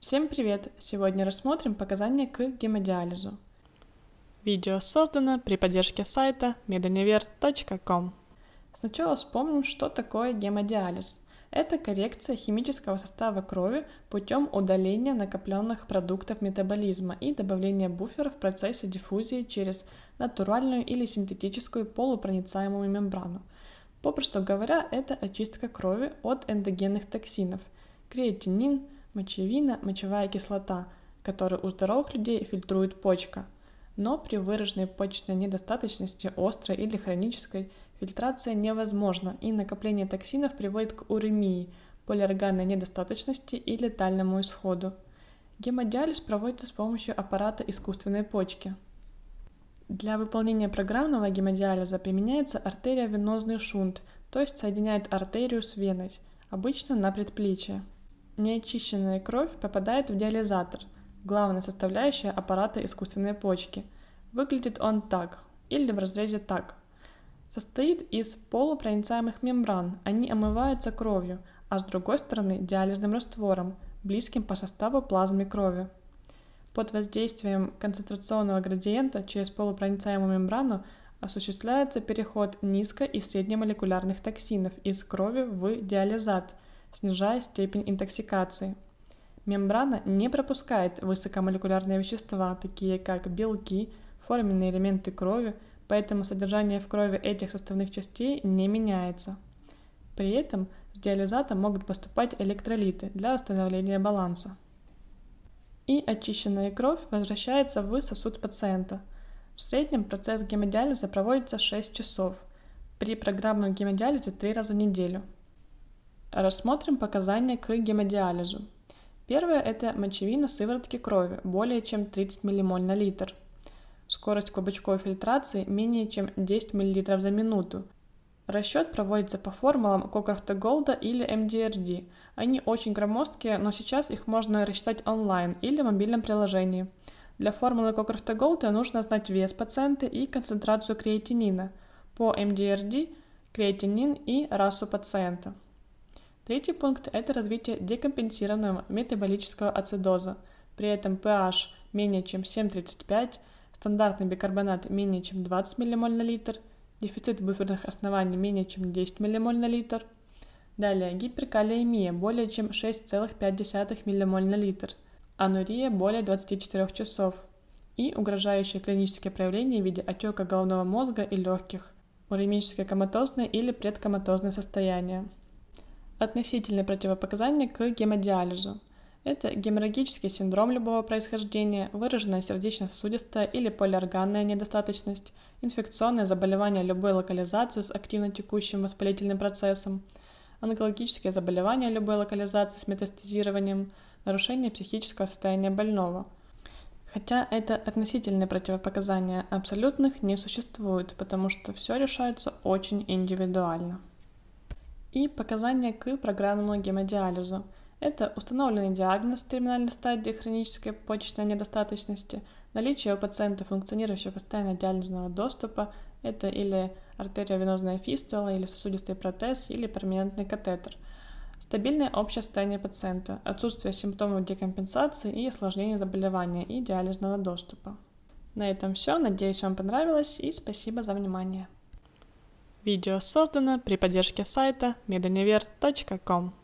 Всем привет! Сегодня рассмотрим показания к гемодиализу. Видео создано при поддержке сайта meduniver.com. Сначала вспомним, что такое гемодиализ. Это коррекция химического состава крови путем удаления накопленных продуктов метаболизма и добавления буфера в процессе диффузии через натуральную или синтетическую полупроницаемую мембрану. Попросту говоря, это очистка крови от эндогенных токсинов – креатинин – Мочевина – мочевая кислота, которую у здоровых людей фильтрует почка. Но при выраженной почечной недостаточности, острой или хронической, фильтрация невозможна, и накопление токсинов приводит к уремии, полиорганной недостаточности и летальному исходу. Гемодиализ проводится с помощью аппарата искусственной почки. Для выполнения программного гемодиализа применяется артериовенозный шунт, то есть соединяет артерию с веной, обычно на предплечье неочищенная кровь попадает в диализатор, главная составляющая аппарата искусственной почки. Выглядит он так, или в разрезе так. Состоит из полупроницаемых мембран, они омываются кровью, а с другой стороны диализным раствором, близким по составу плазме крови. Под воздействием концентрационного градиента через полупроницаемую мембрану осуществляется переход низко- и среднемолекулярных токсинов из крови в диализат – снижая степень интоксикации. Мембрана не пропускает высокомолекулярные вещества, такие как белки, форменные элементы крови, поэтому содержание в крови этих составных частей не меняется. При этом с диализата могут поступать электролиты для восстановления баланса. И очищенная кровь возвращается в сосуд пациента. В среднем процесс гемодиализа проводится 6 часов, при программном гемодиализе 3 раза в неделю – Рассмотрим показания к гемодиализу. Первое – это мочевина сыворотки крови, более чем 30 ммоль на литр. Скорость клубочковой фильтрации менее чем 10 мл за минуту. Расчет проводится по формулам Кокрафта Голда или MDRD. Они очень громоздкие, но сейчас их можно рассчитать онлайн или в мобильном приложении. Для формулы Кокрафта Голда нужно знать вес пациента и концентрацию креатинина. По MDRD – креатинин и расу пациента. Третий пункт – это развитие декомпенсированного метаболического ацидоза. При этом pH менее чем 7,35, стандартный бикарбонат менее чем 20 ммоль на литр, дефицит буферных оснований менее чем 10 ммоль на литр. Далее гиперкалиемия более чем 6,5 ммоль на литр, анурия более 24 часов и угрожающие клинические проявления в виде отека головного мозга и легких, уремическое коматозное или предкоматозное состояние. Относительные противопоказания к гемодиализу. Это геморрагический синдром любого происхождения, выраженная сердечно-сосудистая или полиорганная недостаточность, инфекционное заболевание любой локализации с активно текущим воспалительным процессом, онкологические заболевания любой локализации с метастазированием, нарушение психического состояния больного. Хотя это относительные противопоказания, абсолютных не существует, потому что все решается очень индивидуально и показания к программному гемодиализу. Это установленный диагноз терминальной стадии хронической почечной недостаточности, наличие у пациента функционирующего постоянно диализного доступа, это или артериовенозная фистула, или сосудистый протез, или перманентный катетер. Стабильное общее состояние пациента, отсутствие симптомов декомпенсации и осложнений заболевания и диализного доступа. На этом все. Надеюсь, вам понравилось и спасибо за внимание. Видео создано при поддержке сайта медунивер.ком.